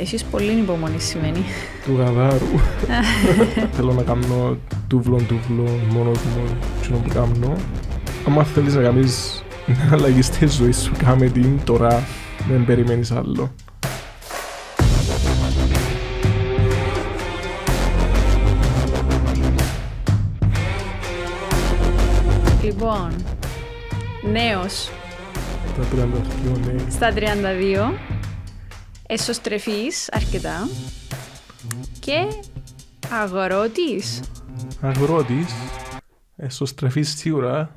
Έχεις πολύ υπομονή σημαίνει. Του γαδάρου. Θέλω να κάνω τούβλον τούβλον του μόνο του που κάνω. Άμα θέλεις να κάνεις να αλλαγή στη ζωή σου κάμε την τώρα δεν περιμένεις άλλο. Λοιπόν, νέος. Στα 32. Ναι. Στα 32 εσωστρεφής αρκετά και αγρότης. Αγρότης, εσωστρεφής σίγουρα.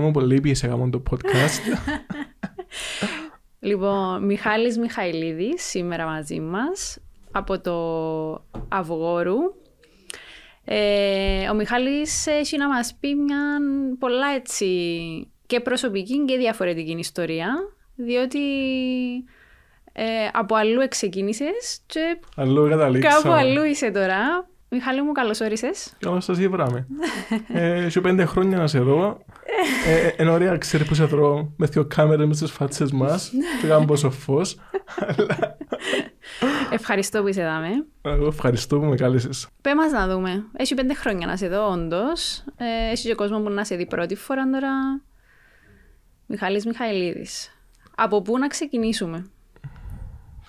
μου πολύ πίεση γάμον το podcast. λοιπόν, Μιχάλης Μιχαηλίδης σήμερα μαζί μας από το Αυγόρου. Ε, ο Μιχάλης έχει να μας πει μια πολλά έτσι και προσωπική και διαφορετική ιστορία, διότι ε, από αλλού εξεκίνησες και. Αλλού Κάπου αλλού είσαι τώρα. Μιχάλη μου, καλώς όρισες. Καλώς σας ήρθαμε. Ε, σου πέντε χρόνια να σε δω. Ε, ε, εν ωραία, ξέρει που σε δω με δύο κάμερες μες τις φάτσες μας. και κάνω πόσο φως. Ευχαριστώ που είσαι εδώ. Εγώ ευχαριστώ που με κάλεσες. Πε μας να δούμε. Έχει πέντε χρόνια να σε δω, όντως. Ε, έχει και κόσμο που να σε δει πρώτη φορά τώρα. Μιχάλης Μιχαηλίδης. Από πού να ξεκινήσουμε.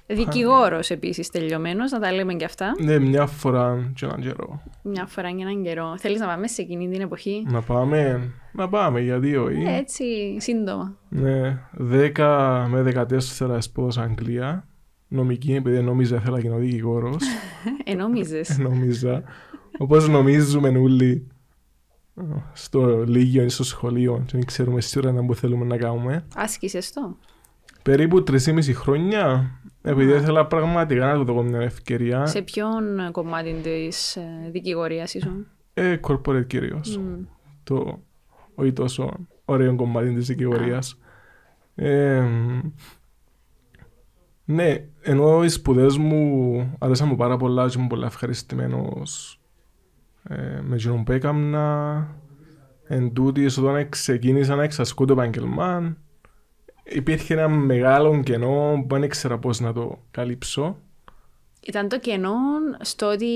Δικηγόρος επίσης τελειωμένος, να τα λέμε και αυτά. Ναι, μια φορά και έναν καιρό. Μια φορά και έναν καιρό. Θέλεις να πάμε σε εκείνη την εποχή. Να πάμε. Να πάμε, γιατί όχι. Ναι, έτσι, σύντομα. Ναι, 10 με 14 σπούδασα Αγγλία. Νομική, επειδή νόμιζα ήθελα και να δικηγόρο. Ενόμιζε. Ε, νόμιζα. Όπως νομίζουμε όλοι ε, στο Λίγιο ή στο σχολείο, δεν ξέρουμε σίγουρα να που θέλουμε να κάνουμε. Άσκησες το περίπου 3,5 χρόνια, επειδή mm. ήθελα πραγματικά να του δω μια ευκαιρία. Σε ποιον κομμάτι της ε, δικηγορίας ήσουν, ε, Corporate κυρίως. Mm. Το όχι τόσο ωραίο κομμάτι της δικηγορίας. Ε, ναι, ενώ οι σπουδές μου αρέσαν μου πάρα πολλά και ήμουν πολύ ευχαριστημένος ε, με τον που έκανα. Εν τούτη, όταν ξεκίνησα να εξασκώ το επαγγελμά, υπήρχε ένα μεγάλο κενό που δεν ήξερα πώς να το καλύψω. Ήταν το κενό στο ότι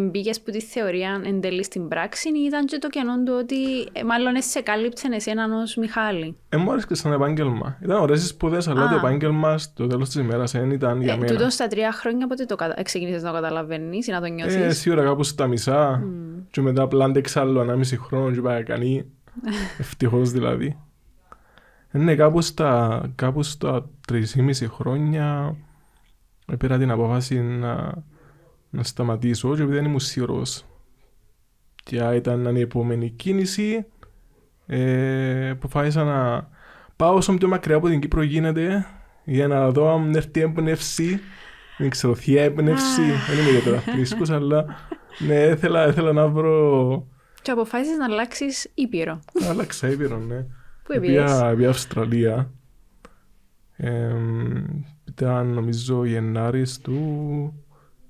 μπήκε που τη θεωρία εν τέλει στην πράξη ή ήταν και το κενό του ότι ε, μάλλον εσύ σε κάλυψε έναν ως Μιχάλη. Ε, μου άρεσε σαν επάγγελμα. Ήταν ωραίες σπουδές, αλλά το επάγγελμα στο τέλος της ημέρας δεν ήταν για ε, μένα. Ε, τούτος στα τρία χρόνια πότε το κατα... ξεκίνησε να το καταλαβαίνεις ή να το νιώθει. Ε, σίγουρα κάπου στα μισά. Και μετά πλάντεξα άλλο ανάμιση χρόνο, και πάει κανεί. Ευτυχώς δηλαδή. Ναι, κάπου στα, κάπου στα 3,5 χρόνια πήρα την αποφάση να, να σταματήσω και επειδή δεν ήμουν σίγουρος. Και ήταν η επόμενη κίνηση, ε, αποφάσισα να πάω όσο πιο μακριά από την Κύπρο γίνεται για να δω αν έρθει έμπνευση. Δεν ξέρω, θεία έμπνευση. Δεν είμαι για τώρα αλλά ναι, ήθελα, ήθελα να βρω... Και αποφάσισες να αλλάξεις Ήπειρο. Άλλαξα Ήπειρο, ναι. Πού πήγα, Επί Αυστραλία. ήταν νομίζω Γενάρης του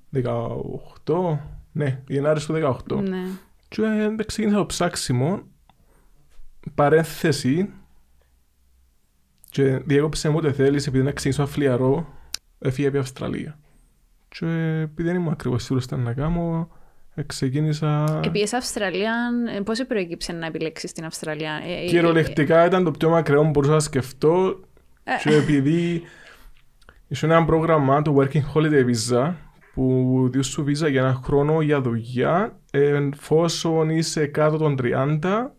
18. Ναι, Γενάρης του 18. Ναι. Και ε, ξεκίνησα το ψάξιμο. Παρένθεση. Και διέκοψε μου ό,τι θέλεις επειδή να ξεκινήσω αφλιαρό. Έφυγε από Αυστραλία. Και ε, επειδή δεν ήμουν ακριβώς σίγουρος τι να κάνω, ξεκίνησα. Επειδή Αυστραλία, ε, πώς προέκυψε να επιλέξεις την Αυστραλία, ε, ε, ε, Κυριολεκτικά ήταν το πιο μακριό που μπορούσα να σκεφτώ. και επειδή είσαι ένα πρόγραμμα, του Working Holiday Visa, που δίνεις σου βίζα για ένα χρόνο για δουλειά, εφόσον είσαι κάτω των 30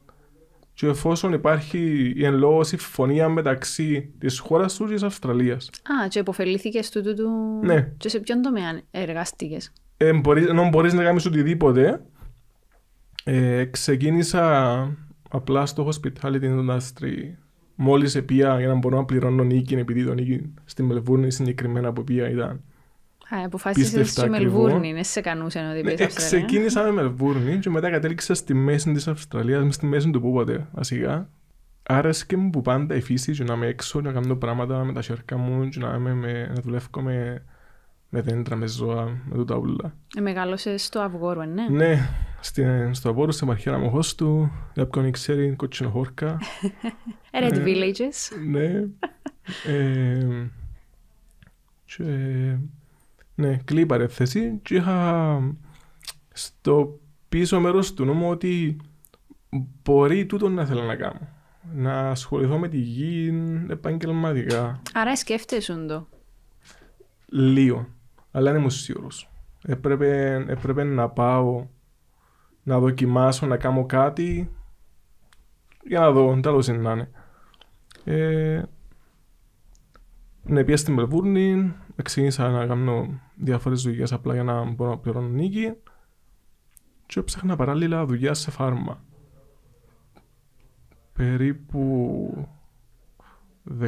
και εφόσον υπάρχει η εν λόγω συμφωνία μεταξύ της χώρας του και της Αυστραλίας. Α, και υποφελήθηκε του τούτου. Ναι. Και σε ποιον τομέα εργάστηκες ε, μπορείς, ενώ μπορείς να κάνεις οτιδήποτε, ε, ξεκίνησα απλά στο hospitality industry μόλις επία για να μπορώ να πληρώνω νίκη επειδή το νίκη στη Μελβούρνη συγκεκριμένα που επία ήταν Αποφάσισε αποφάσισες στη Μελβούρνη, είναι σε κανούσε ενώ δεν ναι, πήγες Ναι, Ξεκίνησα με Μελβούρνη και μετά κατέληξα στη μέση της Αυστραλίας, στη μέση του πούποτες βασικά. Άρεσκε μου που πάντα η φύση και να είμαι έξω, να κάνω πράγματα με τα σέρκα μου και να, είμαι, με, να δουλεύω με με δέντρα, μες ζώα, με τούτα ούλα. Ε, μεγάλωσε στο Αυγόρο, ε, ναι. Ναι, στην, στο Αυγόρο, στην Μοχό του. για ποιον ξέρει, Κοτσινοχώρκα. Red ε, Villages. Ναι. ε, και, ναι, κλεί παρέθεση και είχα στο πίσω μέρος του νόμου ότι μπορεί τούτο να θέλω να κάνω. Να ασχοληθώ με τη γη επαγγελματικά. Άρα σκέφτεσαι το. Λίγο αλλά δεν είμαι σίγουρος. Έπρεπε, έπρεπε να πάω να δοκιμάσω, να κάνω κάτι για να δω, τέλος είναι να είναι. Ε, ναι, πια στην Μελβούρνη, ξεκίνησα να κάνω διάφορες δουλειές απλά για να μπορώ να πληρώνω νίκη και ψάχνα παράλληλα δουλειά σε φάρμα. Περίπου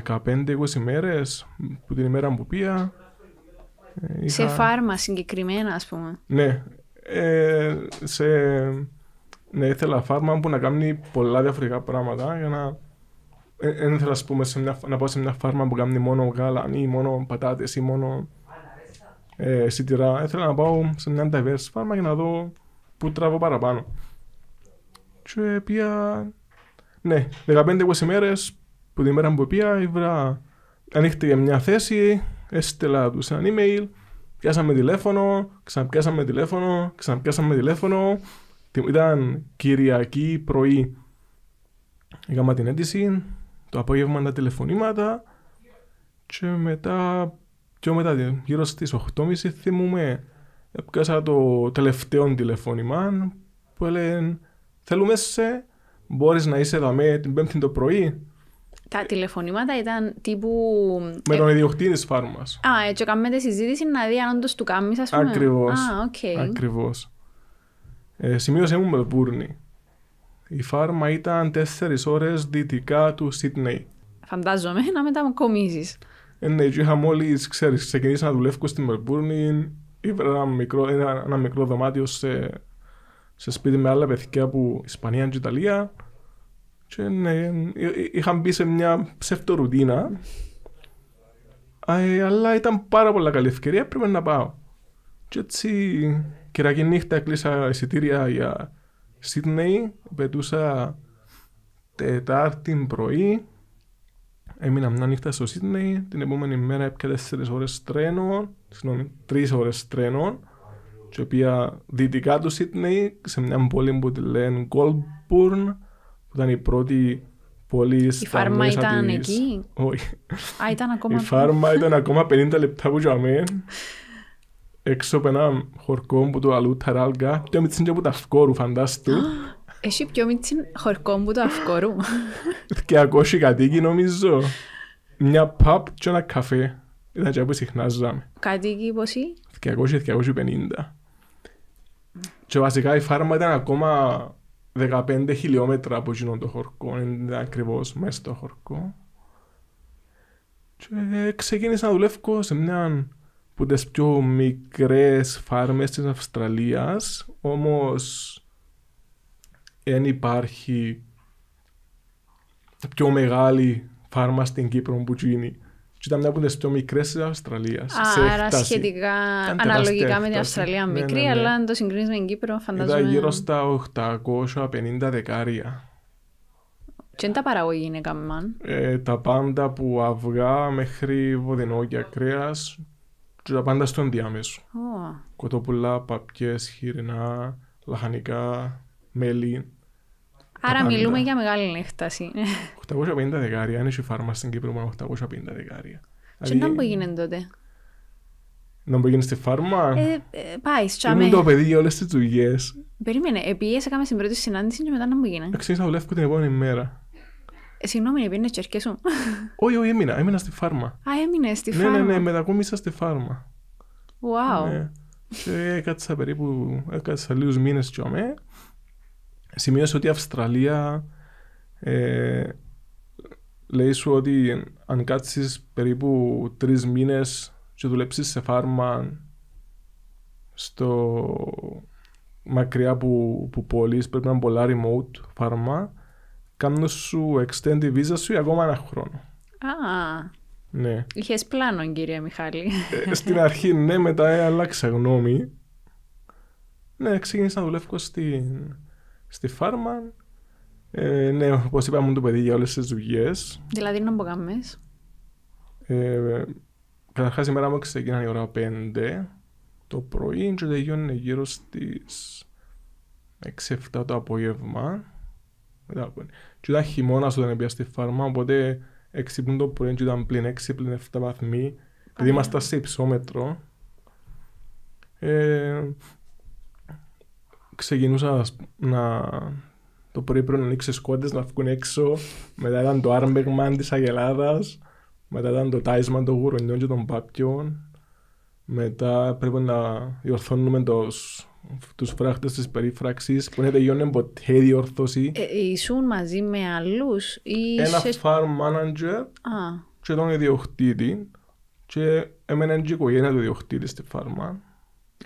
15-20 μέρες που την ημέρα που πήγα, ε, είχα... Σε φάρμα συγκεκριμένα, ας πούμε. Ναι. Ε, σε... Ναι, ήθελα φάρμα που να κάνει πολλά διαφορετικά πράγματα για να... Δεν ε, ήθελα πούμε, σε μια, να πάω σε μια φάρμα που κάνει μόνο γάλα ή μόνο πατάτες ή μόνο ε, σιτηρά. Ήθελα να πάω σε μια diverse φάρμα για να δω που τραβώ παραπάνω. Και πια... Ναι, 15-20 μέρες που την μέρα που πια ήβρα... Ανοίχτηκε μια θέση, Έστειλα τους ένα email, πιάσαμε τηλέφωνο, ξαναπιάσαμε τηλέφωνο, ξαναπιάσαμε τηλέφωνο. Ήταν Κυριακή πρωί. Είχαμε την αίτηση, το απόγευμα τα τηλεφωνήματα και μετά, πιο μετά, γύρω στις 8.30 θυμούμε, έπιασα το τελευταίο τηλεφώνημα που έλεγε «Θέλουμε σε, μπορείς να είσαι εδώ με την πέμπτη το πρωί» Τα τηλεφωνήματα ήταν τύπου. Με ε, τον ιδιοκτήτη ε, της φάρμας. Α, έτσι, ο κάνετε συζήτηση να δει αν όντως του κάμισε, ας πούμε. Ακριβώς. Okay. Ακριβώς. Ε, σημείωσε μου με Η φάρμα ήταν τέσσερις ώρες δυτικά του Σίτνεϊ. Φαντάζομαι να μετακομίζει. Ε, ναι, και είχα μόλι ξεκινήσει να δουλεύω στη Μελμπούρνη. Ήβρα ένα μικρό, ένα, ένα μικρό δωμάτιο σε, σε σπίτι με άλλα παιδιά που Ισπανία και Ιταλία. Και ναι, ε, ε, είχαν μπει σε μια ψευτορουτίνα. Ε, αλλά ήταν πάρα πολλά καλή ευκαιρία, πρέπει να πάω. Και έτσι, κυριακή νύχτα, κλείσα εισιτήρια για Σίτνεϊ Πετούσα Τετάρτη πρωί. Έμεινα μια νύχτα στο Σίτνεϊ Την επόμενη μέρα έπια 4 ώρες τρένο. Συγγνώμη, 3 ώρες τρένο. Και οποία δυτικά του Σίτνεϊ σε μια πόλη που τη λένε Goldburn που ήταν η πρώτη πόλη στα Η φάρμα ήταν της... εκεί. Όχι. Α, ήταν ακόμα... Η φάρμα ήταν ακόμα 50 λεπτά που είχαμε έξω από ένα χορκό που το αλλού ταράλγα πιο είναι και από τα αυκόρου φαντάστο. Έχει πιο μητσίν χορκό που το αυκόρου. και ακόσι κατοίκη νομίζω. Μια παπ και ένα καφέ. Ήταν και από συχνά ζάμε. Κατοίκη πόσοι? 200-250. Και βασικά η φάρμα ήταν ακόμα 15 χιλιόμετρα από εκείνον το χορκό, είναι ακριβώς μέσα στο χορκό. Και ε, ξεκίνησα να δουλεύω σε μια από τις πιο μικρές φάρμες της Αυστραλίας, όμως δεν υπάρχει πιο μεγάλη φάρμα στην Κύπρο που γίνει και ήταν μια από τις πιο μικρές της Αυστραλίας. Α, άρα έκταση. σχετικά ήταν αναλογικά με την Αυστραλία ναι, ναι, μικρή, ναι, ναι, αλλά αν το συγκρίνεις με την Κύπρο φαντάζομαι... Ήταν γύρω στα 850 δεκάρια. Τι είναι τα παραγωγή είναι καμμάν. Ε, τα πάντα που αυγά μέχρι βοδινόγια κρέας και τα πάντα στο ενδιάμεσο. Oh. Κοτόπουλα, παπιές, χοιρινά, λαχανικά, μέλι. Άρα μιλούμε για μεγάλη έκταση. 850 δεκάρια, αν είσαι φάρμας στην Κύπρο μόνο 850 δεκάρια. Και δηλαδή, να μου έγινε τότε. Να μου γίνει στη φάρμα. Ε, ε πάει, τσάμε. Είναι το παιδί για όλες τις δουλειές. Περίμενε, επειδή έκαμε στην πρώτη συνάντηση και μετά να μου γίνει. Εξή, θα δουλεύω την επόμενη μέρα. Ε, συγγνώμη, επειδή είναι τσερκέ σου. Όχι, όχι, έμεινα. Έμεινα στη φάρμα. Α, έμεινες στη φάρμα. Ναι, ναι, ναι, μετακόμισα στη φάρμα. Wow. Ναι. Και κάτσα περίπου. κάτσα λίγους μήνες τσάμε σημείωσε ότι η Αυστραλία ε, λέει σου ότι αν κάτσεις περίπου τρεις μήνες και δουλέψεις σε φάρμα στο μακριά που, που πρέπει να είναι πολλά remote φάρμα, κάνω σου extend τη βίζα σου για ακόμα ένα χρόνο. Α, ναι. είχες πλάνο κύριε Μιχάλη. Ε, στην αρχή ναι, μετά αλλάξα γνώμη. Ναι, ξεκίνησα να δουλεύω στην στη φάρμα. Ε, ναι, όπως είπαμε το παιδί για όλες τις δουλειές. Δηλαδή, να μπογάμε. Ε, Καταρχάς, η μέρα μου ξεκίνανε η ώρα 5 το πρωί και τελειώνει γύρω στις 6-7 το απόγευμα. Και ήταν χειμώνας όταν πήγα στη φάρμα, οπότε 6 πλήν το πρωί και ήταν πλήν 6 πλήν 7 βαθμοί. φαρμα οποτε εξυπνούν το πρωι και ηταν πλην 6 7 βαθμοι επειδη ημασταν σε υψόμετρο. Ε, ξεκινούσα να... Το πρωί πρέπει να ανοίξει σκότες, να βγουν έξω. Μετά ήταν το Άρμπεγμαν της Αγελάδας. Μετά ήταν το Τάισμαν των γουρονιών και των πάπιων. Μετά πρέπει να διορθώνουμε τους τους της περίφραξης, περίφραξης που δεν τελειώνουν ποτέ διορθώση. Ε, ήσουν μαζί με αλλού. Ένα farm manager Α. και τον ιδιοκτήτη και έμενε και η οικογένεια του ιδιοκτήτη στη φάρμα.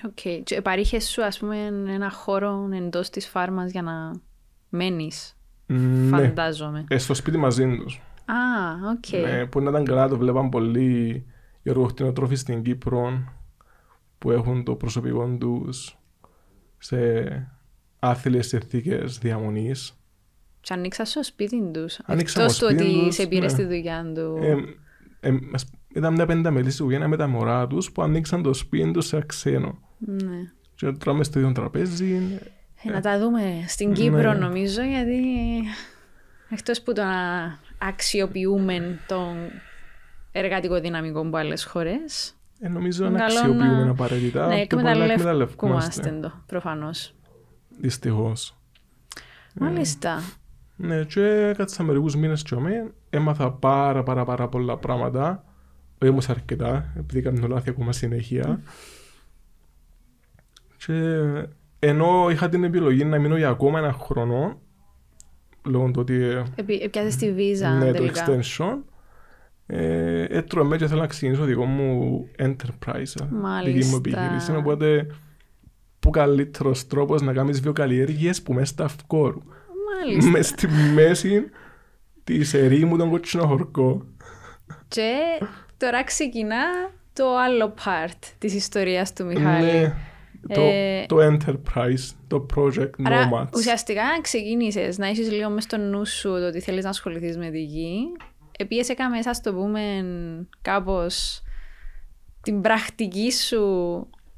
Οκ. Okay. Παρήχες σου, ας πούμε, ένα χώρο εντός της φάρμας για να μένεις. Ναι. Φαντάζομαι. Ε, στο σπίτι μαζί τους. Α, οκ. Okay. Ναι, που ήταν καλά, το βλέπαν πολλοί οι εργοκτηνοτρόφοι στην Κύπρο που έχουν το προσωπικό τους σε άθλιες συνθήκες διαμονής. Τους ανοίξας στο σπίτι τους. Εκτό του ότι σε πήρες ναι. τη δουλειά του. Ε, ε, ε ήταν μια πενταμελής οικογένεια με τα μωρά τους που ανοίξαν το σπίτι τους σε ξένο. Ναι. Και τρώμε στο ίδιο τραπέζι. Ε, να τα δούμε στην ναι. Κύπρο νομίζω γιατί εκτός που το να αξιοποιούμε τον εργατικό δυναμικό από άλλες χώρες. ε, νομίζω να αξιοποιούμε να... απαραίτητα ναι, το να το προφανώς δυστυχώς ε, Μάλιστα. Ε, ναι, και κάτσα μερικούς μήνες και ομέ, έμαθα πάρα πάρα πάρα πολλά πράγματα, όχι όμως αρκετά, επειδή κάνω λάθη ακόμα συνέχεια. Και ενώ είχα την επιλογή να μείνω για ακόμα ένα χρόνο, λόγω του ότι. επιάζει τη βίζα, ναι, το extension. Ε, έτρωμαι και θέλω να ξεκινήσω δικό μου enterprise, Μάλιστα. Ε, δική μου επιχείρηση. Οπότε, που καλύτερος τρόπος να κάνεις βιοκαλλιέργειε που μέσα στα αυκόρου. Μάλιστα. Μες στη μέση της ερήμου τον κοτσινόχωρκων. Και τώρα ξεκινά το άλλο part της ιστορίας του Μιχάλη. Ναι. Ε, το, enterprise, το project άρα, nomads. Ουσιαστικά ξεκίνησες να είσαι λίγο μέσα στο νου σου το ότι θέλεις να ασχοληθείς με τη γη. Επίεσαι κάμε, εσά το πούμε, κάπως την πρακτική σου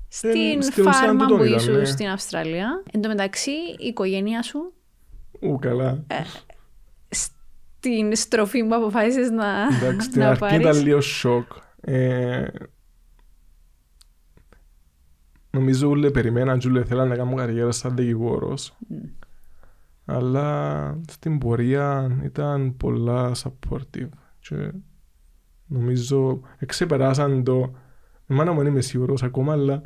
στην, στην φάρμα που ήσουν ναι. στην Αυστραλία. Εν τω μεταξύ, η οικογένειά σου. Ου, καλά. Ε, στην στροφή που αποφάσισες να, Εντάξει, να αρχή ήταν λίγο σοκ. Ε, Νομίζω όλοι περιμέναν και όλοι θέλαν να κάνουν καριέρα σαν δικηγόρος. Αλλά στην πορεία ήταν πολλά supportive. Και νομίζω εξεπεράσαν το... Εμένα μου είμαι σίγουρος ακόμα, αλλά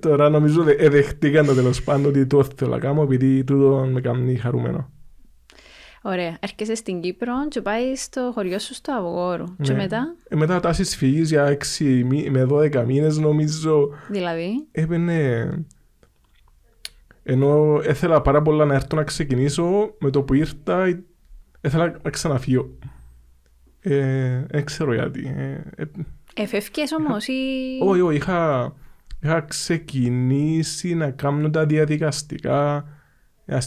τώρα νομίζω εδεχτήκαν το τέλος πάντων ότι το θέλω να κάνω επειδή τούτο με κάνει χαρούμενο. Ωραία. Έρχεσαι στην Κύπρο και πάει στο χωριό σου στο Αβγόρου. Ναι. Και μετά. Ε, μετά τάσεις φύγεις για 6 με 12 μήνες, νομίζω. Δηλαδή. Έπαινε. Ε, ναι. Ενώ ήθελα πάρα πολλά να έρθω να ξεκινήσω, με το που ήρθα, ήθελα ε, να ξαναφύγω. Ε, δεν ξέρω γιατί. Ε, όμω, ε, όμως ή... Όχι, όχι, είχα, είχα ξεκινήσει να κάνω τα διαδικαστικά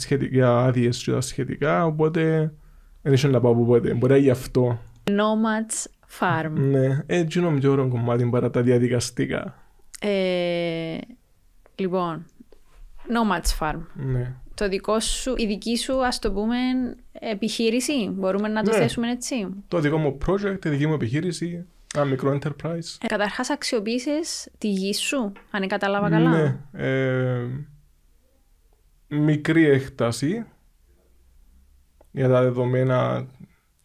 ε, για άδειες και τα σχετικά, οπότε δεν είσαι να πάω από πότε. Μπορεί γι' αυτό. Nomads Farm. Ναι, έτσι ε, είναι πιο ωραίο κομμάτι παρά τα διαδικαστικά. Ε, λοιπόν, Nomads Farm. Ναι. Το δικό σου, η δική σου, ας το πούμε, επιχείρηση. Μπορούμε να το ναι. θέσουμε έτσι. Το δικό μου project, η δική μου επιχείρηση, ένα μικρό enterprise. Ε, καταρχάς τη γη σου, αν κατάλαβα καλά. Ναι. Ε, μικρή έκταση για τα δεδομένα.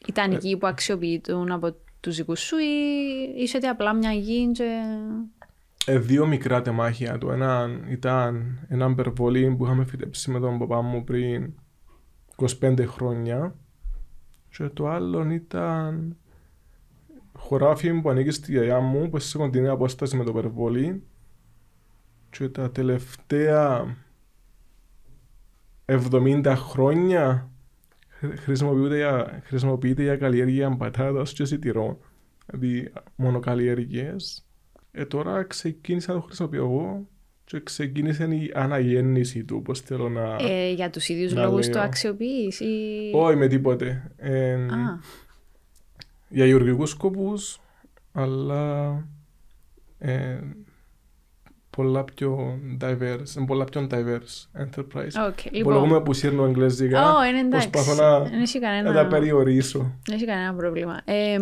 Ήταν εκεί που αξιοποιητούν από τους δικούς σου ή είσαι απλά μια γη ε, δύο μικρά τεμάχια. Το ένα ήταν ένα περβολή που είχαμε φυτέψει με τον παπά μου πριν 25 χρόνια και το άλλο ήταν χωράφι που ανήκει στη γιαγιά μου που σε κοντινή απόσταση με το περβολή και τα τελευταία 70 χρόνια χρησιμοποιείται για, χρησιμοποιείται για καλλιέργεια πατάτα και σιτηρών. Δηλαδή μόνο καλλιέργειες. Ε, τώρα ξεκίνησα να το χρησιμοποιώ εγώ και ξεκίνησε η αναγέννηση του, πώς θέλω να... Ε, για τους ίδιους λόγου λόγους το αξιοποιείς ή... Όχι με τίποτε. Ε, Για γεωργικούς σκοπούς, αλλά... Ε, πολλά πιο diverse, είναι πολλά πιο diverse enterprise. Okay, λοιπόν. Μπορούμε που σύρνω αγγλέζικα, oh, προσπαθώ να, κανένα... να τα περιορίσω. Δεν έχει κανένα πρόβλημα. Ε,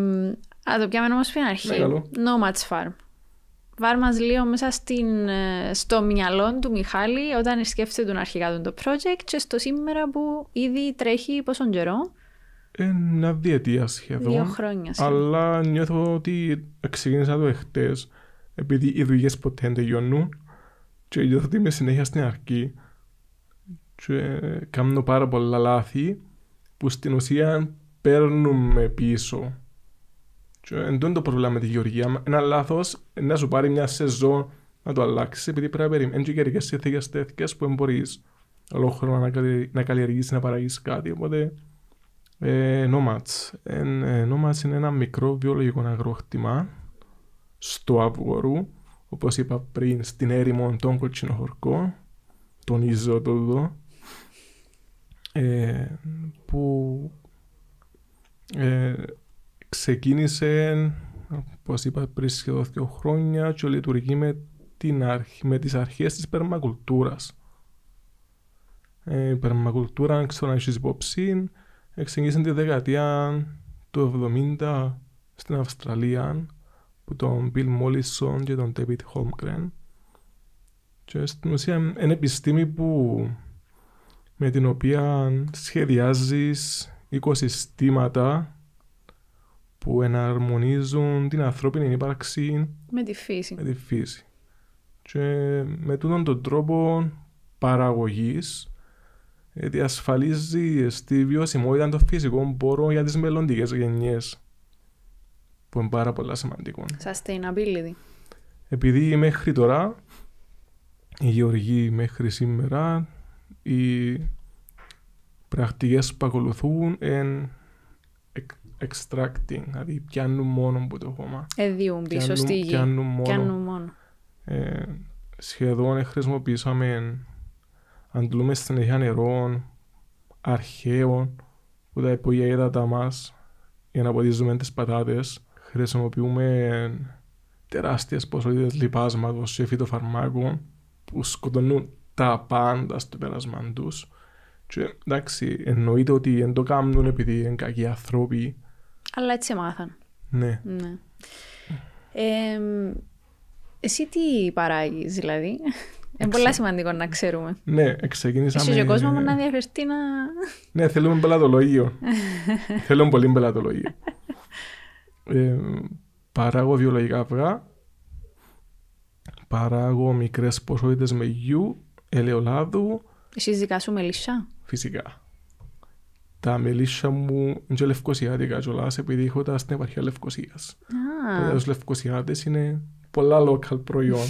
α, το πιάμε όμως πριν αρχή. Ναι, Nomad's Farm. Βάρ μας λίγο μέσα στην, ε, στο μυαλό του Μιχάλη όταν σκέφτεται τον αρχικά του το project και στο σήμερα που ήδη τρέχει πόσον καιρό. Ένα διετία σχεδόν. Δύο χρόνια σχεδόν. Αλλά νιώθω ότι ξεκίνησα το εχθές επειδή οι δουλειές ποτέ δεν τελειώνουν και νιώθω είμαι συνέχεια στην αρχή και κάνω πάρα πολλά λάθη που στην ουσία παίρνουμε πίσω. Και είναι το πρόβλημα με τη γεωργία. Ένα λάθος να σου πάρει μια σεζόν να το αλλάξεις, επειδή πρέπει να περιμένει και καιρικέ συνθήκε τέτοιε που μπορείς ολόχρονα να καλλιεργήσει, να παραγήσει κάτι. Οπότε, ε, Nomads. Ε, νόματ είναι ένα μικρό βιολογικό αγρόκτημα στο αυγορού, όπως είπα πριν, στην έρημο των κοτσινοχωρκών, τον Ιζότοδο, ε, που ε, ξεκίνησε, όπως είπα πριν σχεδόν δύο χρόνια και λειτουργεί με, την αρχή, με τις αρχές της περμακουλτούρας. Ε, η περμακουλτούρα, αν ξέρω να υπόψη, ξεκίνησε τη δεκαετία του 70 στην Αυστραλία που τον Bill Mollison και τον David Holmgren. Και στην ουσία είναι επιστήμη που με την οποία σχεδιάζεις οικοσυστήματα που εναρμονίζουν την ανθρώπινη ύπαρξη με τη φύση. Με τη φύση. Και με τούτον τον τρόπο παραγωγής ε, διασφαλίζει τη βιωσιμότητα των φυσικών πόρων για τις μελλοντικές γενιές που είναι πάρα πολύ σημαντικό. Sustainability. Επειδή μέχρι τώρα, οι γεωργοί μέχρι σήμερα, οι πρακτικές που ακολουθούν είναι extracting, δηλαδή πιάνουν μόνο από το χώμα. Εδίουν πίσω στη γη. Πιάνουν μόνο. Πιάνουν μόνο. Ε, σχεδόν χρησιμοποιήσαμε αντλούμε συνέχεια νερών, αρχαίων, που τα υπόγεια μας για να ποτίζουμε τις πατάτες χρησιμοποιούμε τεράστιες ποσότητε λιπάσματος σε φυτοφαρμάκων που σκοτώνουν τα πάντα στο πέρασμα τους. Και εντάξει, εννοείται ότι δεν το κάνουν επειδή είναι κακοί άνθρωποι. Αλλά έτσι μάθαν. Ναι. ναι. Ε, εσύ τι παράγεις, δηλαδή. Είναι πολύ σημαντικό να ξέρουμε. Ναι, ξεκινήσαμε... Ίσως ο κόσμο μου να διαφερθεί να... Ναι, θέλουμε πελατολόγιο. θέλουμε πολύ πελατολόγιο ε, παράγω βιολογικά αυγά, παράγω μικρές ποσότητες μεγιού, ελαιολάδου. Εσείς δικά σου μελίσσα? Φυσικά. Τα μελίσσα μου είναι και λευκοσιάτικα κιόλας επειδή έχω τα στην επαρχία Λευκοσίας. Ah. Τους λευκοσιάτες είναι πολλά local προϊόν.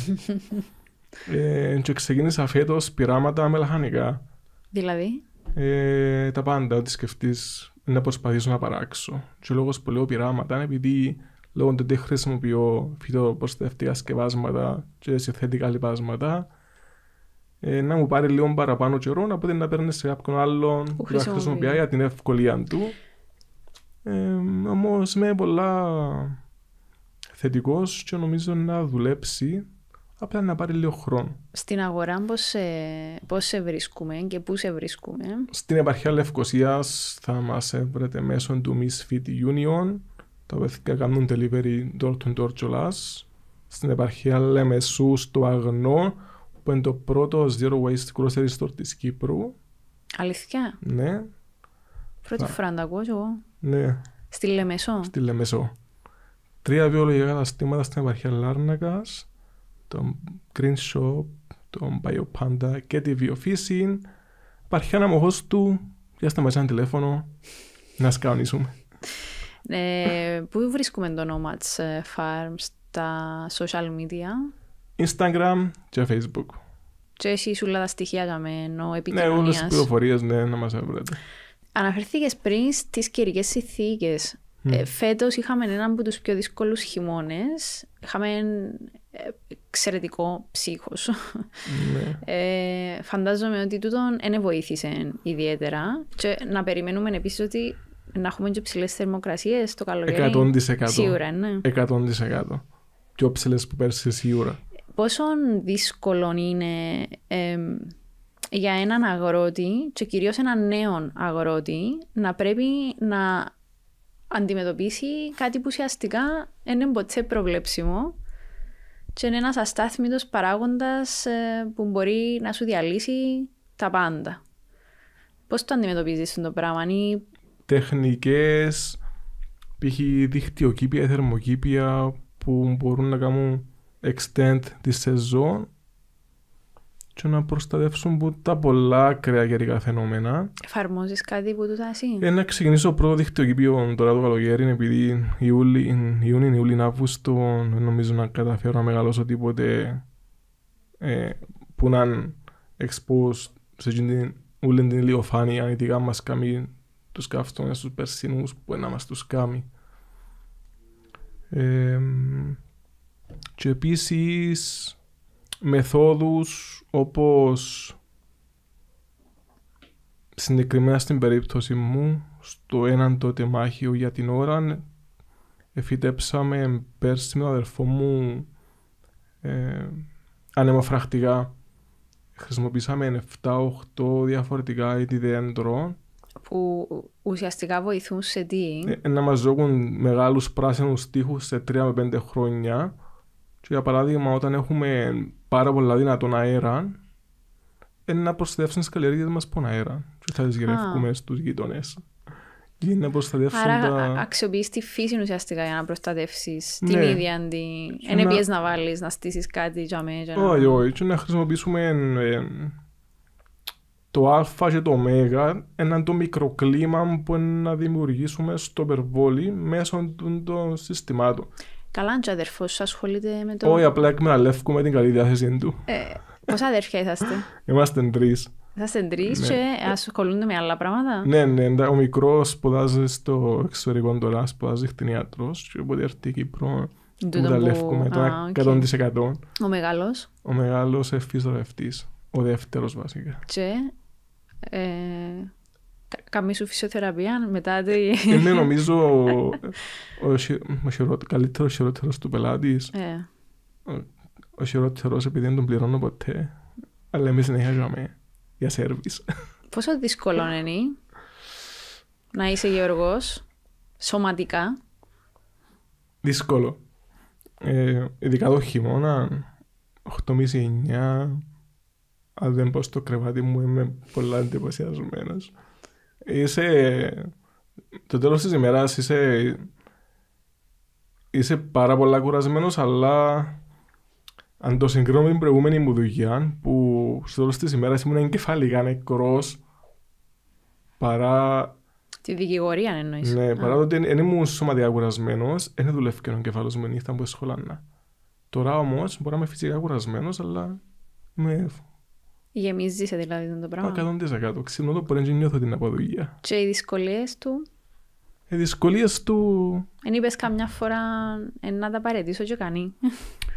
ε, και ξεκίνησα φέτος πειράματα με λαχανικά. Δηλαδή? Ε, τα πάντα, ό,τι σκεφτείς να προσπαθήσω να παράξω. Και ο λόγος που λέω πειράματα είναι επειδή λόγω του ότι χρησιμοποιώ φυτοπροστατευτικά σκευάσματα και συνθετικά λοιπάσματα, ε, να μου πάρει λίγο παραπάνω καιρό να ότι να παίρνεις σε κάποιον άλλον που θα χρησιμοποιεί για την ευκολία του. Ε, Όμως είμαι πολλά θετικός και νομίζω να δουλέψει Απλά να πάρει λίγο χρόνο. Στην αγορά πώς σε, πώς σε βρίσκουμε και πού σε βρίσκουμε. Στην επαρχία Λευκοσίας θα μας έβρετε μέσω του Misfit Union. Τα παιδιά κάνουν delivery door to door Στην επαρχία Λεμεσού στο Αγνό που είναι το πρώτο Zero Waste Grocery Store της Κύπρου. Αληθιά. Ναι. Πρώτη θα... φορά να ακούω εγώ. Ναι. Στη Λεμεσό. Στη Λεμεσό. Τρία βιολογικά καταστήματα στην επαρχία Λάρνακας τον Green Shop, τον BioPanda και τη βιοφύση. Υπάρχει ένα μοχός του, για να ένα τηλέφωνο, να σκαονίσουμε. ε, πού βρίσκουμε το της ε, Farm στα social media? Instagram και Facebook. Και εσύ σου τα στοιχεία για μένα, ναι, επικοινωνίας. Ναι, όλες τις πληροφορίες, ναι, να μας έβρετε. Αναφέρθηκες πριν στις καιρικές συνθήκες. Mm. Ε, φέτος είχαμε έναν από τους πιο δύσκολους χειμώνες. Είχαμε ε, εξαιρετικό ψύχος. Ναι. Ε, φαντάζομαι ότι τούτο δεν βοήθησε ιδιαίτερα και να περιμένουμε επίσης ότι να έχουμε και ψηλές θερμοκρασίες το καλοκαίρι. 100%. Σίγουρα, ναι. 100%. Πιο ψηλές που πέρσι σίγουρα. Πόσο δύσκολο είναι για έναν αγρότη και κυρίως έναν νέον αγρότη να πρέπει να αντιμετωπίσει κάτι που ουσιαστικά είναι ποτέ προβλέψιμο και είναι ένας αστάθμητος παράγοντας ε, που μπορεί να σου διαλύσει τα πάντα. Πώς το αντιμετωπίζεις αυτό το πράγμα, ή... Τεχνικές, π.χ. δικτυοκήπια, θερμοκήπια που μπορούν να κάνουν extend τη σεζόν και να προστατεύσουν που τα πολλά ακραία καιρικά φαινόμενα. Εφαρμόζεις κάτι που του εσύ. Ε, να ξεκινήσω πρώτο δικτυοκήπιο τώρα το καλοκαίρι, επειδή Ιούλη, Ιούνιν, Ιούλιν, Αύγουστο νομίζω να καταφέρω να μεγαλώσω τίποτε ε, που να είναι σε την όλη την ηλιοφάνεια, ειδικά μας κάνει τους καυτόνες, τους περσινούς που να μας τους κάνει. Ε, και επίσης μεθόδους όπως συγκεκριμένα στην περίπτωση μου στο έναν τότε μάχιο για την ώρα ναι, εφητέψαμε πέρσι με τον αδερφό μου ε, χρησιμοποιησαμε χρησιμοποίησαμε 7-8 διαφορετικά ειδιδέαν δεντρο, που ουσιαστικά βοηθούν σε τι. Ε, να μας μεγάλου μεγάλους πράσινους τείχους σε 3 με 5 χρόνια και για παράδειγμα, όταν έχουμε πάρα πολλά δυνατόν αέρα, είναι να προστατεύσουν τις καλλιέργειες μας από αέρα. Και θα τις γυρεύουμε στους γείτονες. να προστατεύσουν Άρα, τα. Αξιοποιείς τη φύση ουσιαστικά για να προστατεύσεις ναι. την ίδια. Αντι... Δεν να... να βάλεις, να στήσεις κάτι για μένα. Όχι, όχι. Και να χρησιμοποιήσουμε ε, το α και το ω έναν το μικροκλίμα που να δημιουργήσουμε στο περβόλι μέσω των συστημάτων. Καλά αν και αδερφός σου ασχολείται με το... Όχι, απλά εκμεταλλεύκουμε την καλή διάθεση του. Ε, πόσα αδέρφια είσαστε. Είμαστε τρεις. Είσαστε τρεις ναι. και ασχολούνται με άλλα πράγματα. Ναι, ναι. Ο μικρός σπουδάζει στο εξωτερικό τώρα, σπουδάζει χτινιάτρος και οπότε έρθει η Κύπρο. Εκμεταλλεύκουμε το 100%. Okay. Ο μεγάλος. Ο μεγάλος εφής Ο δεύτερος βασικά. Και... Ε, σου φυσιοθεραπεία μετά τη... Είναι ε, νομίζω ο, ο, καλύτερος χειρότερος του πελάτης ε. Ο χειρότερος επειδή δεν τον πληρώνω ποτέ. Αλλά εμείς συνεχίζαμε για σερβις. Πόσο δύσκολο είναι να είσαι γεωργός σωματικά. Δύσκολο. Ε, ειδικά το χειμώνα, 8.30-9.00 αν δεν πω στο κρεβάτι μου είμαι πολλά εντυπωσιασμένος είσαι... Το τέλος της ημέρας είσαι... Είσαι πάρα πολλά κουρασμένος, αλλά... Αν το συγκρίνω με την προηγούμενη μου δουλειά, που στο τέλος της ημέρας ήμουν εγκεφαλικά νεκρός, παρά... Τη δικηγορία εννοείς. Ναι, παρά το ότι δεν ήμουν σωματικά κουρασμένος, δεν δουλεύει και ο εγκεφαλός μου νύχτα που εσχολανά. Τώρα όμως, μπορώ να είμαι φυσικά κουρασμένος, αλλά Γεμίζεις, δηλαδή το πράγμα. Μα 100% ξύπνω το μπορεί να νιώθω την αποδογία. Και οι δυσκολίες του. Οι δυσκολίες του... Εν είπες καμιά φορά να τα παρέτησω και κάνει.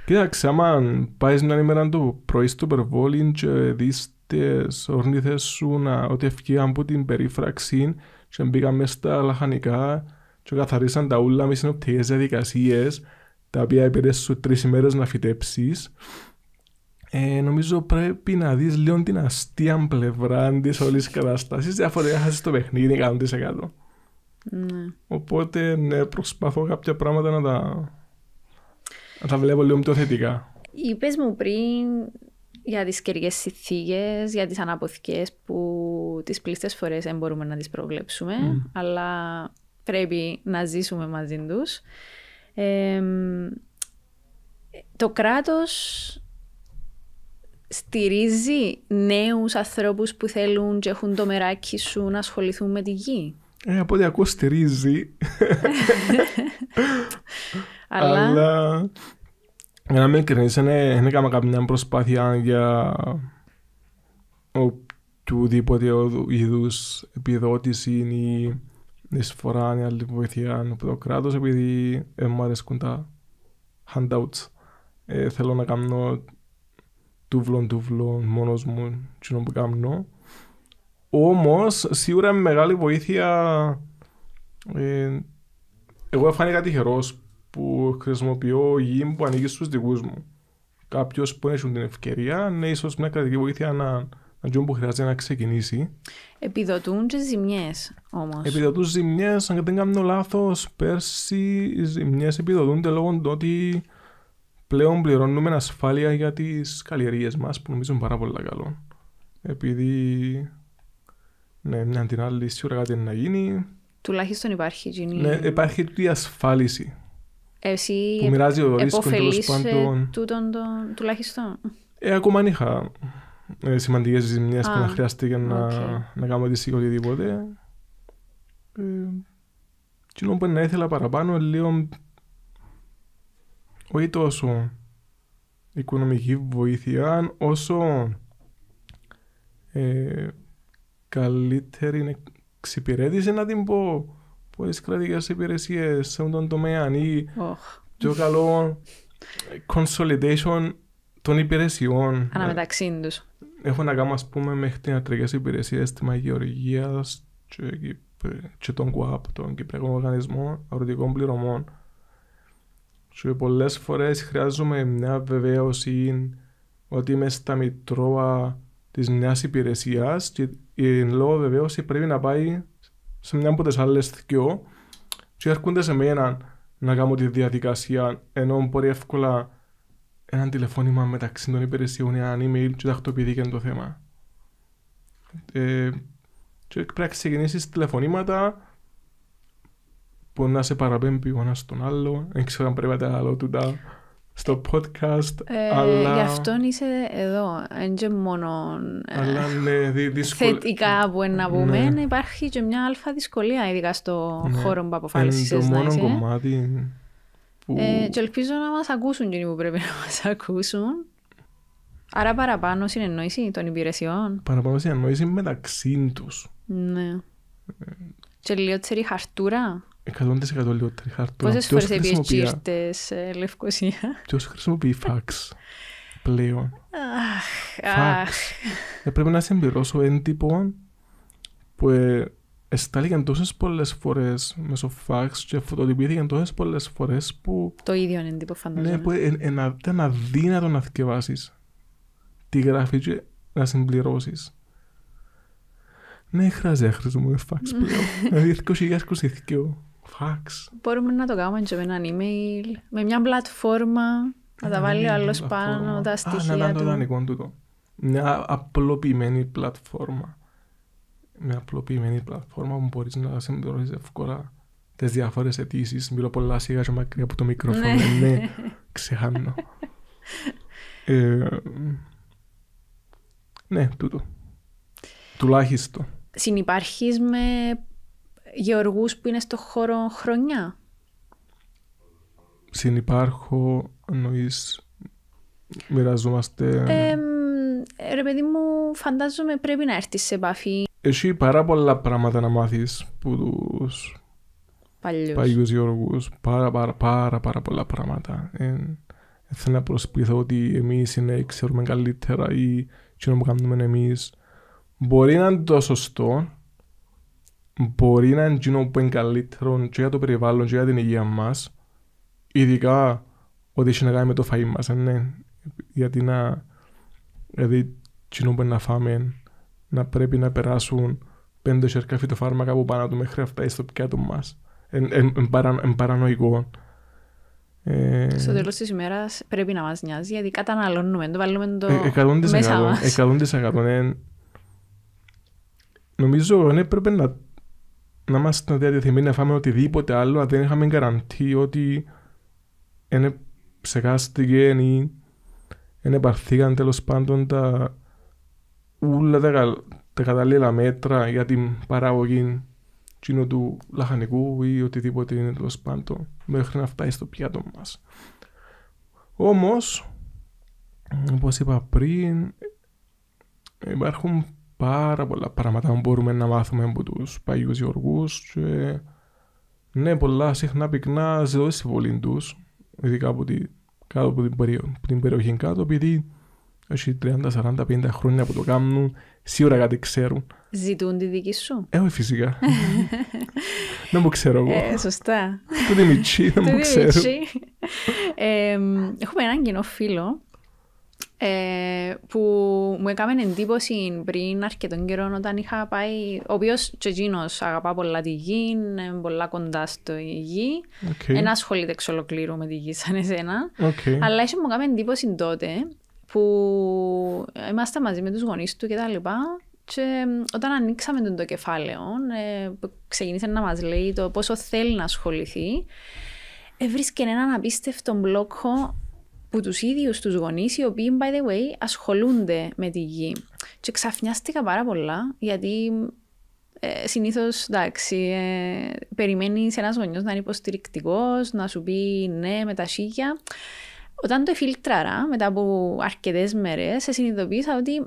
Κοίταξε, άμα πάεις μια ημέρα το πρωί στο περβόλιν και δεις τις ορνήθες σου να, ότι ευκήγαν από την περίφραξη και μπήκαν μέσα στα λαχανικά και καθαρίσαν τα ούλα μες συνοπτικές διαδικασίες τα οποία έπαιρες σου τρεις ημέρες να φυτέψεις ε, νομίζω πρέπει να δεις λίγο την αστεία πλευρά της όλης κατάσταση. Διαφορετικά χάσει το παιχνίδι 100%. Ναι. Οπότε ναι, προσπαθώ κάποια πράγματα να τα, να τα βλέπω λίγο πιο θετικά. Είπες μου πριν για τις καιρικές συνθήκες, για τις αναποθηκές που τις πλήστες φορές δεν μπορούμε να τις προβλέψουμε, αλλά πρέπει να ζήσουμε μαζί τους. το κράτος στηρίζει νέους ανθρώπους που θέλουν και έχουν το μεράκι σου να ασχοληθούν με τη γη. Ε, από ό,τι ακούω στηρίζει. Αλλά... Αλλά... Για να μην κρίνεις, δεν έκανα καμιά προσπάθεια για οποιοδήποτε είδους επιδότηση ή εισφορά ή άλλη βοήθεια από το κράτος επειδή μου αρέσκουν τα handouts. Ε, θέλω να κάνω τούβλον τούβλον μόνος μου και να κάνω. Όμως σίγουρα με μεγάλη βοήθεια ε, εγώ φάνηκα τυχερός που χρησιμοποιώ γη που ανοίγει στους δικούς μου. Κάποιος που έχει την ευκαιρία, ναι, ίσως μια κρατική βοήθεια να, να που χρειάζεται να ξεκινήσει. Επιδοτούν και ζημιές όμως. Επιδοτούν ζημιές, αν δεν κάνω λάθος, πέρσι οι ζημιές επιδοτούνται λόγω του ότι πλέον πληρώνουμε ασφάλεια για τις καλλιεργίε μας που νομίζω είναι πάρα πολύ καλό. Επειδή ναι, μια την άλλη σίγουρα κάτι είναι να γίνει. Τουλάχιστον υπάρχει γίνει. Ναι, υπάρχει τούτη ασφάλιση. Ε, εσύ που μοιράζει ο ρίσκο τέλο ε, πάντων. Τούτον το, τουλάχιστον. Ε, ακόμα αν είχα ε, σημαντικές ζημιές που να χρειάστηκε okay. να, να κάνω τη σίγουρη οτιδήποτε. Ε, τι που να ήθελα παραπάνω, λίγο όχι τόσο οικονομική βοήθεια, όσο ε, καλύτερη εξυπηρέτηση, να την πω, που τις κρατικές υπηρεσίες σε αυτόν τον τομέα ή oh. πιο καλό consolidation των υπηρεσιών. Αναμεταξύ τους. Έχω να κάνω, ας πούμε, με κτηνιατρικές υπηρεσίες στη Μαγειοργία και, και τον ΚΟΑΠ, τον Κυπριακό Οργανισμό Αρωτικών Πληρωμών και πολλές φορές χρειάζομαι μια βεβαίωση ότι είμαι στα μητρώα της μιας υπηρεσίας και η λόγω βεβαίωση πρέπει να πάει σε μια από τις άλλες δυο και έρχονται σε μένα να κάνω τη διαδικασία ενώ μπορεί εύκολα ένα τηλεφώνημα μεταξύ των υπηρεσιών ή ένα email και τακτοποιηθεί το θέμα. Ε, και πρέπει να ξεκινήσεις τηλεφωνήματα που να σε παραπέμπει ο ένας τον άλλο. Δεν ξέρω αν πρέπει να τα άλλο τούτα στο podcast, ε, αλλά... Γι' αυτό είσαι εδώ, δεν είσαι μόνο ε, αλλά, ναι, δι- δυσκολ... θετικά που είναι να πούμε, ναι. υπάρχει και μια αλφα δυσκολία, ειδικά στο ναι. χώρο που αποφασίσεις. να είσαι. Είναι το μόνο κομμάτι που... Ε, και ελπίζω να μας ακούσουν και που πρέπει να μας ακούσουν. Άρα παραπάνω συνεννόηση των υπηρεσιών. Παραπάνω συνεννόηση μεταξύ τους. Ναι. Ε, και λίγο τσερι χαρτούρα. 100% λιγότερη χαρτούρα. Πόσες φορές επίσης ήρθες ε, Λευκοσία. Ποιος χρησιμοποιεί φαξ πλέον. Φαξ. Ε, πρέπει να συμπληρώσω έντυπο που ε, εστάληκαν τόσες πολλές φορές μέσω φαξ και φωτοτυπήθηκαν τόσες πολλές φορές που... Το ίδιο έντυπο φανταζόμαι. Ναι, που ήταν αδύνατο να θυκευάσεις τη γράφη και να συμπληρώσεις. Ναι, χρειάζεται να χρησιμοποιούμε φαξ mm. πλέον. Δηλαδή, 2022. Φάξ. Μπορούμε να το κάνουμε και με ένα email, με μια πλατφόρμα, να τα βάλει ο άλλο πάνω, τα στοιχεία. Α, να ήταν το του τούτο. Μια απλοποιημένη πλατφόρμα. Μια απλοποιημένη πλατφόρμα που μπορείς να συμπληρώσει εύκολα τις διάφορες αιτήσεις. Μιλώ πολλά σιγά και μακριά από το μικρόφωνο. Ναι, ναι ξεχάνω. Ε, ναι, τούτο. Τουλάχιστον. Συνυπάρχεις με γεωργούς που είναι στο χώρο χρονιά. Συνυπάρχω, εννοείς, μοιραζόμαστε... Ε, ρε παιδί μου, φαντάζομαι πρέπει να έρθεις σε επαφή. Έχει πάρα πολλά πράγματα να μάθεις που τους Παλιούς. παλιούς γεωργούς. Πάρα πάρα πάρα, πάρα πολλά πράγματα. Ε, θέλω να προσπίθω ότι εμείς είναι, ξέρουμε καλύτερα ή κοινό που κάνουμε εμείς. Μπορεί να είναι το σωστό, μπορεί να είναι εκείνο που είναι καλύτερο και για το περιβάλλον και για την υγεία μας, ειδικά ό,τι έχει να κάνει με το φαΐ μας, ναι. γιατί να, δηλαδή εκείνο που να φάμε να πρέπει να περάσουν πέντε σερκά φυτοφάρμακα από πάνω του μέχρι αυτά ε, στο πιάτο μας. Είναι παρανοϊκό. Στο τέλος της ημέρας πρέπει να μας νοιάζει γιατί καταναλώνουμε, το βάλουμε το ε, μέσα μας. 100%. 100% ε, νομίζω ότι ναι, πρέπει να να είμαστε διατεθειμένοι να φάμε οτιδήποτε άλλο, αν δεν είχαμε καραντή ότι είναι ψεκάστηκε ή δεν επαρθήκαν τέλος πάντων τα ούλα τα, τα κατάλληλα μέτρα για την παραγωγή κοινού του λαχανικού ή οτιδήποτε είναι τέλος πάντων μέχρι να φτάσει στο πιάτο μας. Όμως, όπως είπα πριν, υπάρχουν πάρα πολλά πράγματα που μπορούμε να μάθουμε από τους παλιούς γεωργούς. και ναι, πολλά συχνά πυκνά ζητώ στη συμβολή τους, ειδικά από την, κάτω από την, περιοχή, από την περιοχή κάτω, επειδή έχει 30, 40, 50 χρόνια που το κάνουν, σίγουρα κάτι ξέρουν. Ζητούν τη δική σου. Ε, όχι φυσικά. δεν μου ξέρω εγώ. Ε, σωστά. Του Δημητσί, δεν μου ξέρω. Ε, έχουμε έναν κοινό φίλο ε, που μου έκανε εντύπωση πριν αρκετών καιρό όταν είχα πάει, ο οποίος τσετζίνο αγαπά πολλά τη γη, είναι πολλά κοντά στο γη, okay. ένα ασχολείται εξ ολοκλήρου με τη γη σαν εσένα, okay. αλλά είχε μου έκανε εντύπωση τότε που είμαστε μαζί με τους γονείς του και τα λοιπά και όταν ανοίξαμε τον το κεφάλαιο, ε, ξεκίνησε να μας λέει το πόσο θέλει να ασχοληθεί, βρίσκεται έναν απίστευτο μπλόκο που τους ίδιους τους γονείς, οι οποίοι, by the way, ασχολούνται με τη γη. Και ξαφνιάστηκα πάρα πολλά, γιατί ε, συνήθως, εντάξει, ε, περιμένεις ένας γονιός να είναι υποστηρικτικός, να σου πει ναι με τα σίγια. Όταν το εφίλτραρα, μετά από αρκετές μέρες, σε συνειδητοποίησα ότι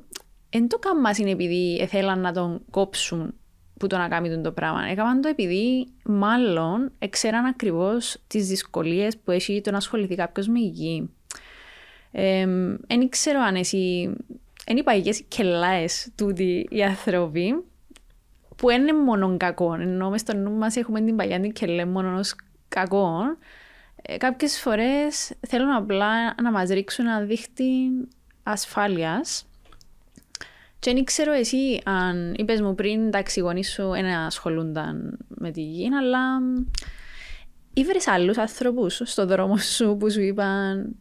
δεν το κάμμα είναι επειδή θέλαν να τον κόψουν που το να κάνουν το πράγμα. Έκαναν το επειδή μάλλον έξεραν ακριβώς τις δυσκολίες που έχει το να ασχοληθεί κάποιος με γη. Δεν ξέρω αν εσύ... Είναι οι παγικές κελάες τούτοι οι άνθρωποι που είναι μόνο κακό. Ενώ μες στο νου μας έχουμε την παγιάντη κελέ μόνο ως κακό. Ε, κάποιες φορές θέλουν απλά να μας ρίξουν ένα δίχτυ ασφάλειας. Και δεν ξέρω εσύ αν είπες μου πριν τα γονείς σου δεν ασχολούνταν με τη γη, αλλά ήβρες άλλους ανθρώπους στον δρόμο σου που σου είπαν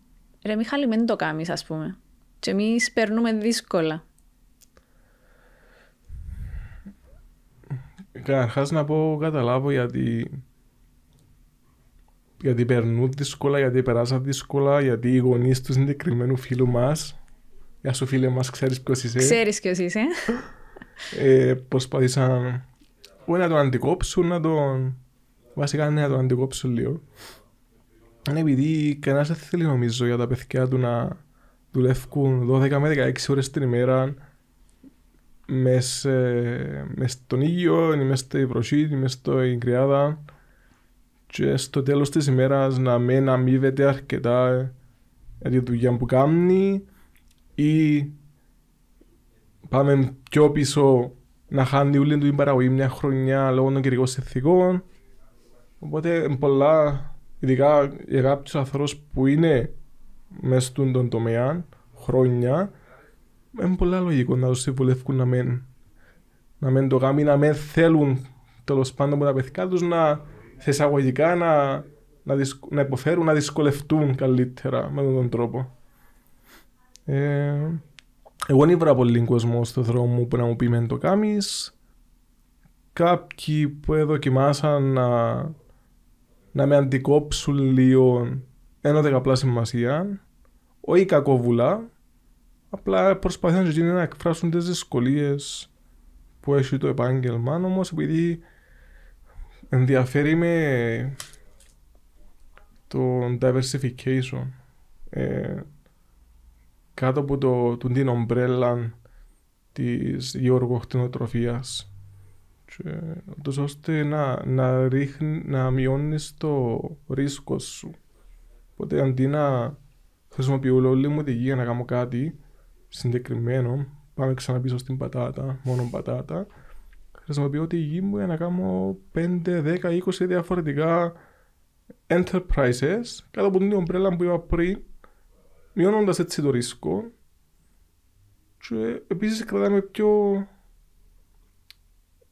ρε Μιχάλη μην το κάνεις ας πούμε. Και εμεί περνούμε δύσκολα. Καταρχάς να πω καταλάβω γιατί γιατί περνούν δύσκολα, γιατί περάσαν δύσκολα, γιατί οι γονείς του συγκεκριμένου φίλου μας Γεια σου φίλε μας, ξέρεις ποιος είσαι. Ξέρεις ποιος είσαι. ε, προσπαθήσαν να τον αντικόψουν, να τον... Βασικά ναι, να τον αντικόψουν λίγο ναι, επειδή κανένας δεν θέλει νομίζω για τα παιδιά του να δουλεύουν 12 με 16 ώρες την ημέρα μες ε, στον ήλιο, με στη βροχή, με στην κρυάδα και στο τέλος της ημέρας να μην αμείβεται αρκετά ε, για τη δουλειά που κάνει ή πάμε πιο πίσω να χάνει όλη την παραγωγή μια χρονιά λόγω των κυρικών συνθήκων οπότε πολλά ειδικά για κάποιου ανθρώπους που είναι μέσα στον τομέα χρόνια, είναι πολύ λογικό να τους συμβουλεύουν να μην, να μην το κάνουν, να μην θέλουν τέλος πάντων που τα τους να θεσσαγωγικά να, να, να υποφέρουν, να δυσκολευτούν καλύτερα με τον τρόπο. Ε, εγώ δεν βρήκα πολύ κόσμο στον δρόμο που να μου πει μεν το κάνει. Κάποιοι που δοκιμάσαν να να με αντικόψουν λίγο ένα δεκαπλά σημασία, όχι κακόβουλα, απλά προσπαθούν και να εκφράσουν τις δυσκολίες που έχει το επάγγελμα, όμως επειδή ενδιαφέρει με το diversification ε, κάτω από το, την ομπρέλα της γεωργοκτηνοτροφίας και ούτως ώστε να, να, να μειώνεις το ρίσκο σου. Οπότε αντί να χρησιμοποιώ όλη μου τη γη για να κάνω κάτι συγκεκριμένο, πάμε ξανά πίσω στην πατάτα, μόνο πατάτα, χρησιμοποιώ τη γη μου για να κάνω 5, 10, 20 διαφορετικά enterprises κάτω από την ομπρέλα που είπα πριν, μειώνοντας έτσι το ρίσκο και επίσης κρατάμε πιο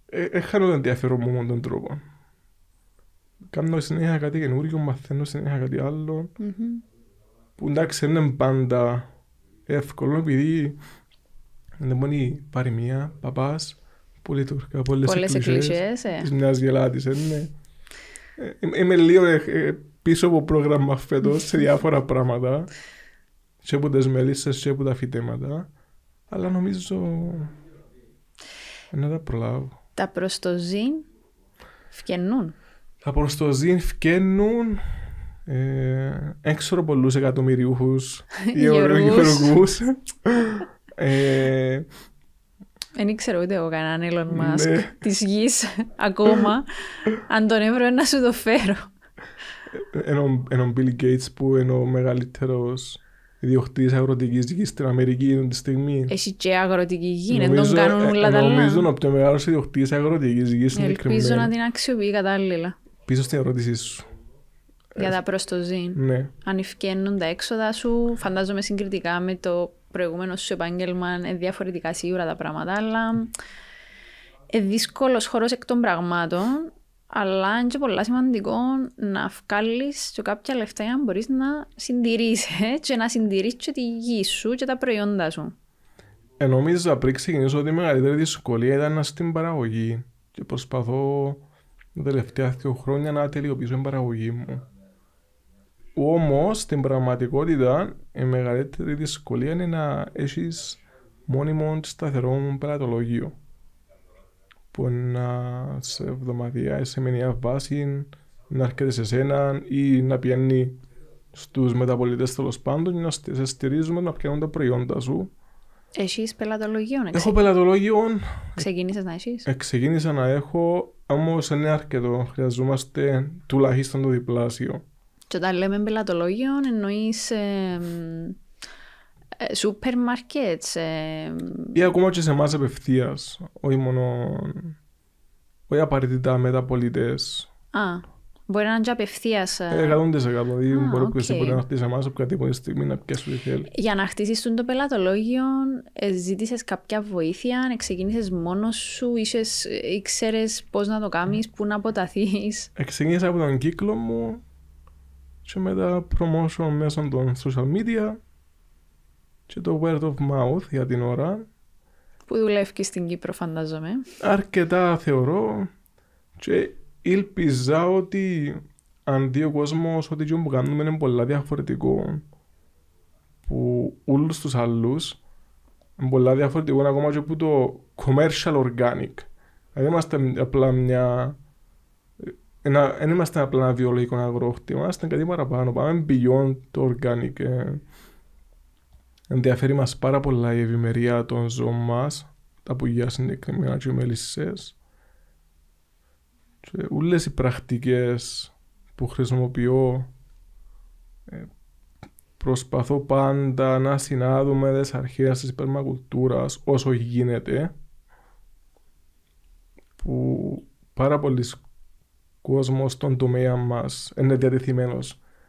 ε, Έχω το ενδιαφέρον μου μόνο τον τρόπο. Κάνω συνέχεια καινούργιο, καινούριο, μαθαίνω συνέχεια κάτι άλλο. Mm-hmm. Που εντάξει δεν είναι πάντα εύκολο επειδή είναι μόνη παροιμία, παπάς, πολύ τουρκά, πολλές, πολλές εκκλησίες, ε. της μιας γελάτης, είναι. Ε, είμαι λίγο πίσω από πρόγραμμα φέτος σε διάφορα πράγματα σε από τις μελίσσες σε από τα φυτέματα αλλά νομίζω να τα προλάβω. Τα προστοζήν φκαινούν. Τα προστοζήν φκαινούν ε, έξω πολλούς εκατομμυριούχους γεωργούς. ε, δεν ήξερα ούτε εγώ κανέναν Elon ναι. Musk της γης ακόμα. Αν τον έβρω να σου το φέρω. ο ε, Bill Gates που είναι ο μεγαλύτερος ιδιοκτήτης αγροτικής γη στην Αμερική τη στιγμή. Εσύ και αγροτική γη, δεν τον ε, κάνουν όλα ε, τα λεφτά. Νομίζω ότι ο μεγάλος ιδιοκτήτης αγροτικής γης στην Ελπίζω να την αξιοποιεί κατάλληλα. Πίσω στην ερώτησή σου. Για τα προστοζήν. Ναι. Αν ευκαινούν τα έξοδα σου, φαντάζομαι συγκριτικά με το προηγούμενο σου επάγγελμα, είναι διαφορετικά σίγουρα τα πράγματα, αλλά. Ε, δύσκολος χώρος εκ των πραγμάτων αλλά είναι και πολύ σημαντικό να βγάλεις και κάποια λεφτά για να μπορείς να συντηρήσει και να συντηρήσει τη γη σου και τα προϊόντα σου. Ε, νομίζω πριν ξεκινήσω ότι η μεγαλύτερη δυσκολία ήταν στην παραγωγή και προσπαθώ τα τελευταία δύο χρόνια να τελειοποιήσω την παραγωγή μου. Όμως στην πραγματικότητα η μεγαλύτερη δυσκολία είναι να έχεις μόνιμο σταθερό πελατολόγιο που να σε ή σε μηνιαία βάση να έρχεται σε σένα ή να πιάνει στους μεταπολιτές τέλος πάντων να σε στηρίζουμε να πιάνουν τα προϊόντα σου. Εσύ πελατολογίων, εξε... Έχω πελατολογίων. Ξεκίνησες να έχει. Ε, ξεκίνησα να έχω, όμως είναι αρκετό. Χρειαζόμαστε τουλάχιστον το διπλάσιο. Και όταν λέμε πελατολογίων, εννοείς. Ε, σούπερ μάρκετ. Ε, ή ακόμα και σε εμάς απευθείας. Όχι μόνο. Όχι απαραίτητα μεταπολίτε. Α. Μπορεί να είναι και απευθείας. 100% δηλαδή Ή μπορεί okay. μπορεί να χτίσει εμά από κάποια στιγμή να πιάσει ό,τι θέλει. Για να χτίσεις το πελατολόγιο, ε, ζήτησες κάποια βοήθεια, ξεκίνησε μόνος σου, ήξερες πώς να το κάνεις, πού να αποταθείς. Ξεκίνησα από τον κύκλο μου και μετά promotion μέσω των social media και το word of mouth για την ώρα. Που δουλεύει και στην Κύπρο φαντάζομαι. Αρκετά θεωρώ και ήλπιζα ότι αν δει ο κόσμος ότι το που κάνουμε είναι πολλά διαφορετικό που όλου τους άλλους είναι πολλά διαφορετικό ακόμα και που το commercial organic. Δεν δηλαδή είμαστε απλά μια. Δεν είμαστε απλά ένα βιολογικό αγρότη, είμαστε κάτι παραπάνω. Πάμε beyond το organic. Ε. Ενδιαφέρει μας πάρα πολλά η ευημερία των ζώων μας, τα πουλιά συνεκριμένα και οι μελισσές. Και όλες οι πρακτικές που χρησιμοποιώ ε, προσπαθώ πάντα να συνάδουμε με τις αρχές της υπερμακουλτούρας όσο γίνεται που πάρα πολλοί κόσμος στον τομέα μας είναι διατεθειμένος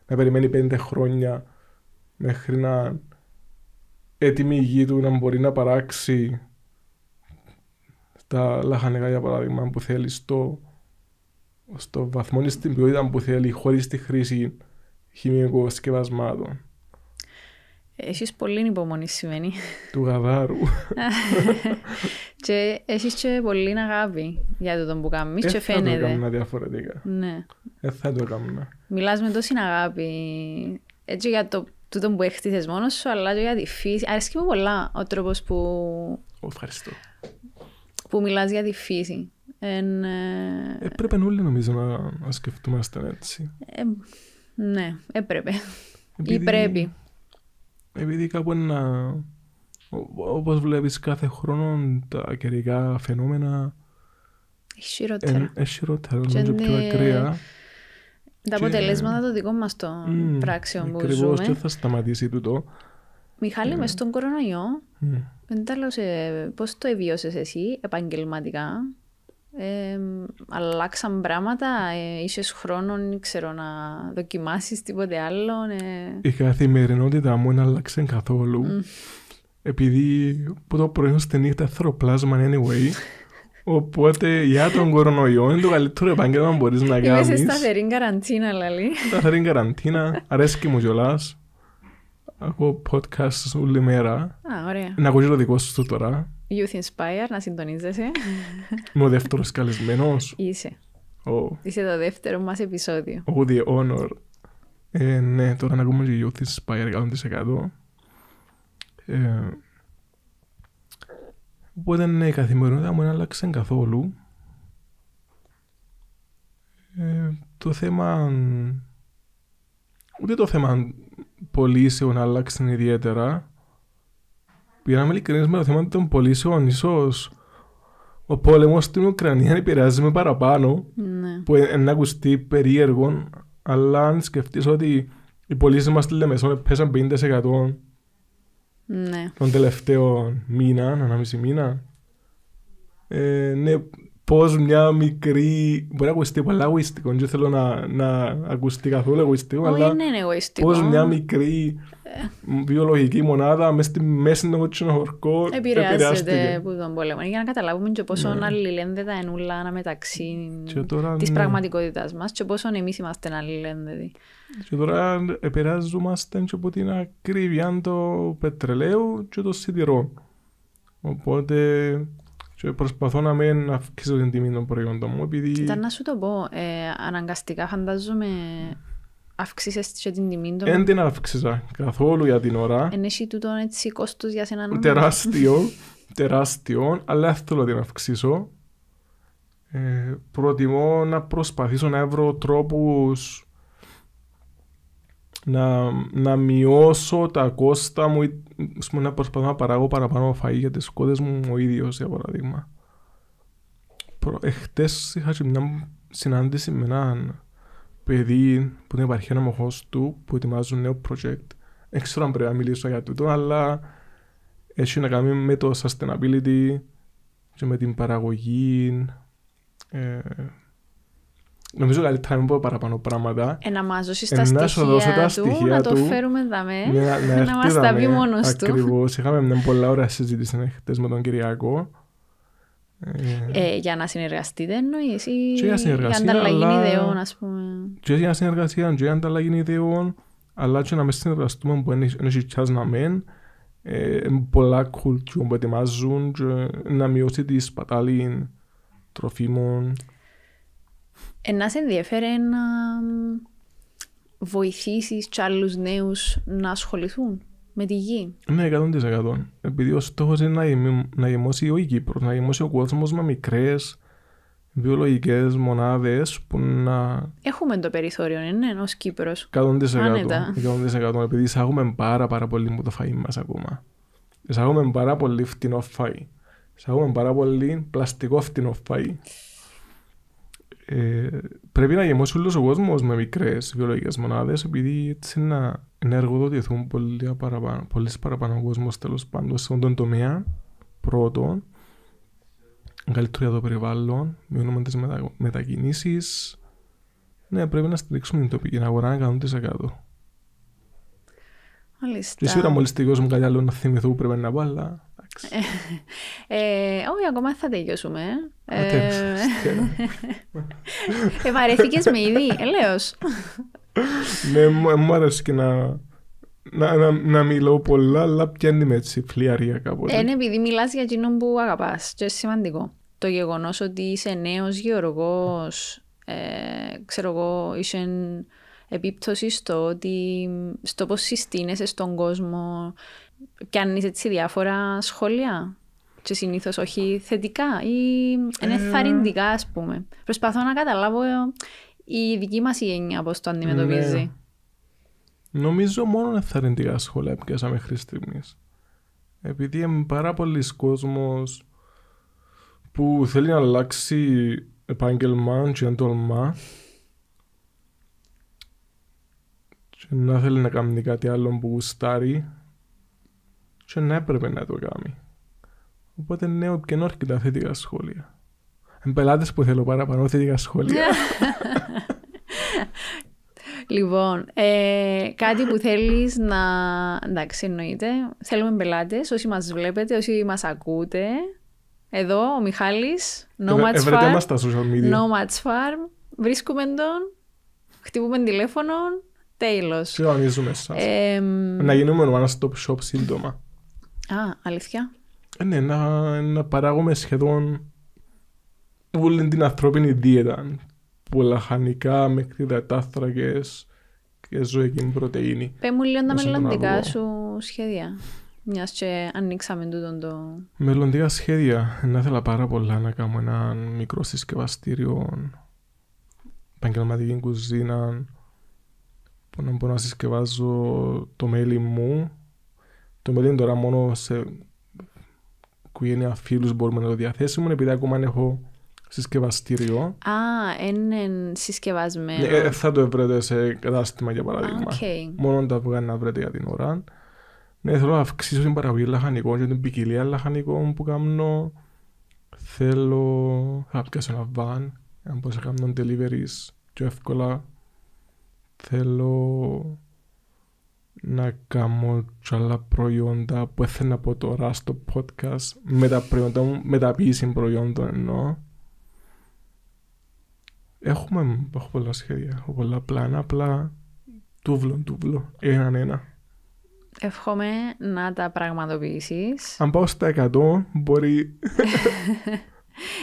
να περιμένει 5 χρόνια μέχρι να έτοιμη η γη του να μπορεί να παράξει τα λαχανικά για παράδειγμα που θέλει στο, στο βαθμό ή στην ποιότητα που θέλει χωρίς τη χρήση χημικών σκευασμάτων. Έχει πολύ υπομονή σημαίνει. Του γαδάρου. και έχει και πολύ αγάπη για το που κάνεις Δεν θα το κάνουμε διαφορετικά. Ναι. Δεν θα το Μιλάς με τόση αγάπη έτσι για το τούτο που έχτισες μόνος σου, αλλά και για τη φύση. Αρέσκει μου πολλά ο τρόπος που. Ο, ευχαριστώ. Που μιλάς για τη φύση. Εν, ε... Έπρεπε όλοι νομίζω να, να σκεφτούμαστε έτσι. Ε, ναι, έπρεπε. Επειδή, ή πρέπει. Επειδή κάπου ένα. Όπως βλέπεις κάθε χρόνο τα καιρικά φαινόμενα... Έχει χειρότερα. Έχει είναι πιο ακραία. Τα και... αποτελέσματα των δικών μας των mm, πράξεων που ακριβώς, ζούμε. και θα σταματήσει τούτο. Μιχάλη, yeah. μες στον κορονοϊό, mm. πώς το εβιώσες εσύ επαγγελματικά. Ε, αλλάξαν πράγματα, ε, είσαι χρόνο, ξέρω, να δοκιμάσεις τίποτε άλλο. Ε... Η καθημερινότητα μου δεν άλλαξε καθόλου. Επειδή από το πρωί στη νύχτα θεροπλάσμα, anyway. Οπότε για τον κορονοϊό είναι το καλύτερο επάγγελμα που μπορείς να κάνεις. Είμαι σε σταθερή καραντίνα, λαλή. Σταθερή καραντίνα, αρέσκει μου κιόλας. Ακούω podcast όλη μέρα. Α, ωραία. Να ακούω το δικό σου τώρα. Youth Inspire, να συντονίζεσαι. Είμαι ο δεύτερος καλεσμένος. Είσαι. Oh. Είσαι το δεύτερο μας επεισόδιο. Oh, the honor. Ε, ναι, τώρα να ακούμε και Youth Inspire 100%. Ε, Οπότε ναι, η καθημερινότητα μου άλλαξε καθόλου. Ε, το θέμα... Ούτε το θέμα πωλήσεων άλλαξε ιδιαίτερα. είμαι ειλικρινής με το θέμα των πωλήσεων. Ίσως ο πόλεμος στην Ουκρανία επηρεάζει με παραπάνω. Ναι. Που να ακουστεί περίεργο. Αλλά αν σκεφτείς ότι οι πωλήσεις μας στη Λεμεσόν πέσαν 50% ναι. τον τελευταίο μήνα, ανάμιση μήνα. Ε, ναι, πώς μια μικρή, μπορεί να ακουστεί πολύ εγωιστικό, δεν θέλω να, να ακουστεί καθόλου εγωιστικό, αλλά ναι, εγωιστικό. πώς μια μικρή ε. βιολογική μονάδα μέσα στη μέση των κοτσινών χορκών επηρεάστηκε. από τον πόλεμο. Για να καταλάβουμε και πόσο ναι. αλληλένδετα ενούλα μεταξύ της ναι. πραγματικότητας μας και πόσο εμείς είμαστε αλληλένδετοι. Και τώρα επηρεάζομαστε και από την ακρίβεια του πετρελαίου και το σιδηρό. Οπότε και προσπαθώ να μην αυξήσω την τιμή των προϊόντων μου. Επειδή... Ήταν να σου το πω, ε, αναγκαστικά φαντάζομαι αυξήσες και την τιμή των... Δεν την αύξησα καθόλου για την ώρα. Εν έχει τούτο έτσι κόστος για σένα νομίζω. Τεράστιο, τεράστιο, αλλά θέλω να την αυξήσω. Ε, προτιμώ να προσπαθήσω να βρω τρόπους να, να μειώσω τα κόστα μου, πούμε, να προσπαθώ να παράγω παραπάνω φαΐ για τις κότες μου ο ίδιος, για παράδειγμα. Προ, είχα και μια συνάντηση με έναν παιδί που υπάρχει επαρχία μοχός του, που ετοιμάζουν νέο project. Δεν ξέρω αν πρέπει να μιλήσω για τούτο, αλλά έχει να κάνει με το sustainability και με την παραγωγή, ε, Νομίζω καλύτερα να μην πω παραπάνω πράγματα. Ε, να μα δώσει τα, στοιχεία, του, στοιχεία να το του, φέρουμε δαμέ. Ναι, να, να μα τα πει μόνος του. Ακριβώς. Είχαμε μια πολλά ώρα συζήτηση χτες με τον Κυριακό. Ε, ε, για να συνεργαστείτε εννοείς ή για, για ανταλλαγή αλλά... ιδεών ας πούμε. Και για συνεργασία και για ανταλλαγή ιδεών αλλά και να μες συνεργαστούμε που είναι σιτσιάς να μεν ε, πολλά κουλτιούν που ετοιμάζουν και να μειώσει τη σπατάλη τροφίμων. Ένα σε ενδιαφέρει να βοηθήσεις κι άλλους νέους να ασχοληθούν με τη γη. Ναι, 100%. Επειδή ο στόχος είναι να, να γεμώσει ο Κύπρος, να γεμώσει ο κόσμος με μικρές βιολογικές μονάδες που να. Έχουμε το περιθώριο, ναι, ναι ως Κύπρος. 100%. 100%. 100%. Επειδή εισάγουμε πάρα, πάρα πολύ με το φαΐ μας ακόμα. Εισάγουμε πάρα πολύ φτηνό φαΐ. Εισάγουμε πάρα πολύ πλαστικό φτηνό φαΐ ε, πρέπει να γεμώσει όλος ο κόσμος με μικρές βιολογικές μονάδες επειδή έτσι να ενεργοδοτηθούν πολύ παραπάνω, πολλές παραπάνω ο κόσμος τέλος πάντων σε τον τομέα πρώτον καλύτερο για το περιβάλλον, μειώνουμε τις μετα... μετακινήσεις ναι πρέπει να στηρίξουμε την τοπική αγορά να 100% Μάλιστα. Και σίγουρα μόλις τελειώσουμε κάτι άλλο να θυμηθούν πρέπει να πάω, αλλά εντάξει. Όχι, ακόμα θα τελειώσουμε. Ε, ε με ήδη, ελέος. Ναι, ε, μου άρεσε και να να, να, μιλώ πολλά, αλλά πιάνει με έτσι φλιαρία κάποτε. Είναι επειδή μιλάς για εκείνον που αγαπάς. Και σημαντικό. Το γεγονός ότι είσαι νέος γεωργός, ε, ξέρω εγώ, είσαι επίπτωση στο ότι στο πώς συστήνεσαι στον κόσμο, είσαι έτσι διάφορα σχόλια και συνήθως όχι θετικά ή είναι ε, θαρρυντικά ας πούμε. Προσπαθώ να καταλάβω ε, η δική μας γενιά πώς το αντιμετωπίζει. Ναι. Νομίζω μόνο ενθαρρυντικα σχόλια πιάσα μέχρι στιγμής. Επειδή είμαι πάρα πολλοί κόσμος που θέλει να αλλάξει επάγγελμα και και να θέλει να κάνει κάτι άλλο που γουστάρει και να έπρεπε να το κάνει. Οπότε ναι, και να τα θετικά σχόλια. Εν που θέλω παραπάνω θετικά σχόλια. Λοιπόν, ε, κάτι που θέλεις να... Εντάξει, εννοείται. Θέλουμε πελάτες, όσοι μας βλέπετε, όσοι μας ακούτε. Εδώ, ο Μιχάλης, ε, Nomads ε, Farm. στα social media. Βρίσκουμε τον, χτυπούμε τηλέφωνο, τέλο. Και ζούμε να γίνουμε ένα stop shop σύντομα. Α, αλήθεια. Ε, ναι, να, να παράγουμε σχεδόν όλη την ανθρώπινη δίαιτα. λαχανικά μέχρι δατάθρακε και ζωική πρωτενη. Πε μου λίγο τα μελλοντικά σου σχέδια. Μιας και ανοίξαμε τούτον το. Μελλοντικά σχέδια. Να ήθελα πάρα πολλά να κάνω ένα μικρό συσκευαστήριο, επαγγελματική κουζίνα, που να μπορώ να συσκευάζω το μέλι μου το μελήν τώρα μόνο σε οικογένεια φίλους μπορούμε να το διαθέσουμε επειδή ακόμα έχω συσκευαστήριο. Α, είναι συσκευασμένο. Ναι, θα το βρείτε σε κατάστημα για παράδειγμα. Okay. Μόνο τα βγάλω να βρείτε για την ώρα. Ναι, θέλω να αυξήσω την παραγωγή λαχανικών και την ποικιλία λαχανικών που κάνω. Θέλω να πιάσω ένα βαν, αν μπορούσα να κάνω deliveries πιο εύκολα. Θέλω να κάνω και άλλα προϊόντα που ήθελα από τώρα στο podcast με τα προϊόντα μου, με τα ποιήση προϊόντων εννοώ. Έχουμε, έχω πολλά σχέδια, έχω πολλά πλάνα, απλά τούβλο, τούβλο, έναν ένα. Εύχομαι να τα πραγματοποιήσεις. Αν πάω στα 100 μπορεί...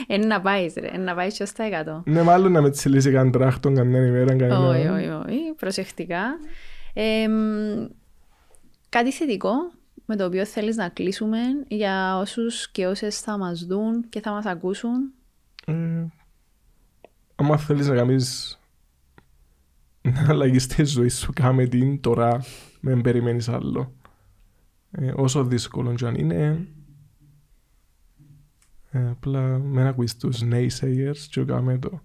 Είναι να πάεις ρε, να πάεις και στα 100. Ναι, μάλλον να με τσιλίσει καν τράχτον καμιά ημέρα, καμιά... Όχι, όχι, όχι, προσεκτικά. Ε, κάτι θετικό με το οποίο θέλεις να κλείσουμε για όσους και όσες θα μας δουν και θα μας ακούσουν. Ε, άμα θέλεις να κάνεις να αλλαγείς τη ζωή σου, κάμε την τώρα, με περιμένεις άλλο. Ε, όσο δύσκολο και αν είναι, ε, απλά με ακούεις τους naysayers και κάμε το.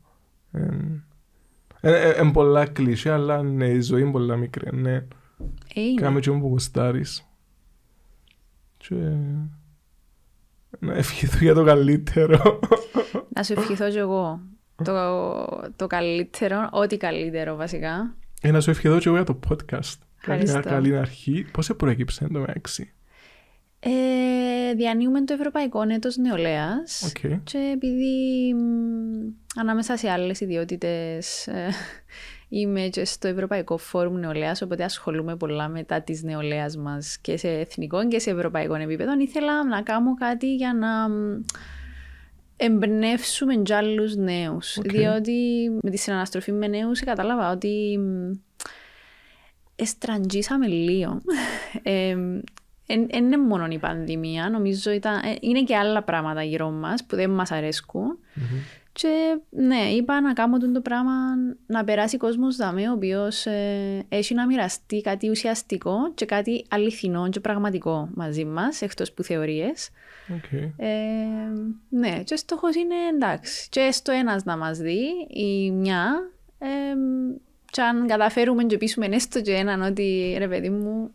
Είναι ε, πολλά κλίσια, αλλά ναι, η ζωή είναι πολλά μικρή. Ναι. Ε, Κάμε και που γουστάρεις. Και... Να ευχηθώ για το καλύτερο. Να σου ευχηθώ και εγώ. Το, το καλύτερο, ό,τι καλύτερο βασικά. Ε, να σου ευχηθώ και εγώ για το podcast. Καλή, καλή αρχή. Πώς σε προέκυψε το μεταξύ. Ε, διανύουμε το Ευρωπαϊκό Νέτος Νεολαία. okay. και επειδή ανάμεσα σε άλλες ιδιότητες ε, είμαι και στο Ευρωπαϊκό Φόρουμ Νεολαίας, οπότε ασχολούμαι πολλά μετά της νεολαίας μας και σε εθνικό και σε ευρωπαϊκό επίπεδο ήθελα να κάνω κάτι για να εμπνεύσουμε κι άλλους νέους διότι με τη συναναστροφή με νέους, κατάλαβα ότι εστραντζήσαμε λίγο. Ε, δεν είναι μόνο η πανδημία, νομίζω ε, είναι και άλλα πράγματα γύρω μας που δεν μας αρεσκουν Και ναι, είπα να κάνω το πράγμα να περάσει κόσμος δαμέ, ο οποίος ε, έχει να μοιραστεί κάτι ουσιαστικό και κάτι αληθινό και πραγματικό μαζί μας, εκτός που θεωρίες. Ε, ναι, και στόχος είναι εντάξει. Και έστω ένας να μας δει ή μια. αν καταφέρουμε και πείσουμε έστω και έναν ότι ρε παιδί μου,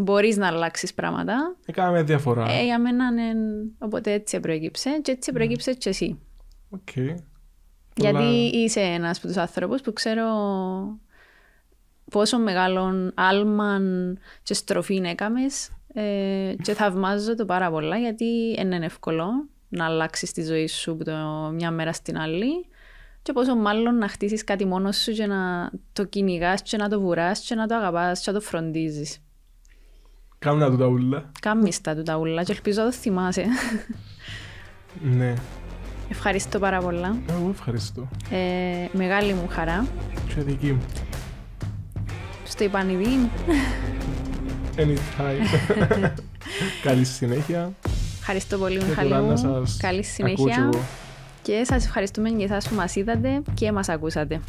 Μπορείς να αλλάξεις πράγματα. Έκαμε ε, διαφορά. Ε, για μένα ναι. Οπότε έτσι προέκυψε και έτσι ναι. προέκυψες και εσύ. Οκ. Γιατί είσαι ένας από τους άνθρωπους που ξέρω πόσο μεγάλο άλμα και στροφή έκαμες. Ε, και θαυμάζω το πάρα πολλά γιατί είναι εύκολο να αλλάξεις τη ζωή σου από μια μέρα στην άλλη. Και πόσο μάλλον να χτίσεις κάτι μόνος σου και να το κυνηγάς, και να το βουράς, και να το αγαπάς, και να το φροντίζεις. Κάμουν του τα ούλα. Κάμιστα του τα ούλα και ελπίζω να το θυμάσαι. ναι. Ευχαριστώ πάρα πολλά. Εγώ ευχαριστώ. Ε, μεγάλη μου χαρά. Και δική μου. Στο Ιπανιδί Anytime. Καλή συνέχεια. Ευχαριστώ πολύ Μιχαλή μου. Καλή συνέχεια. Και σας ευχαριστούμε και εσάς που μας είδατε και μας ακούσατε.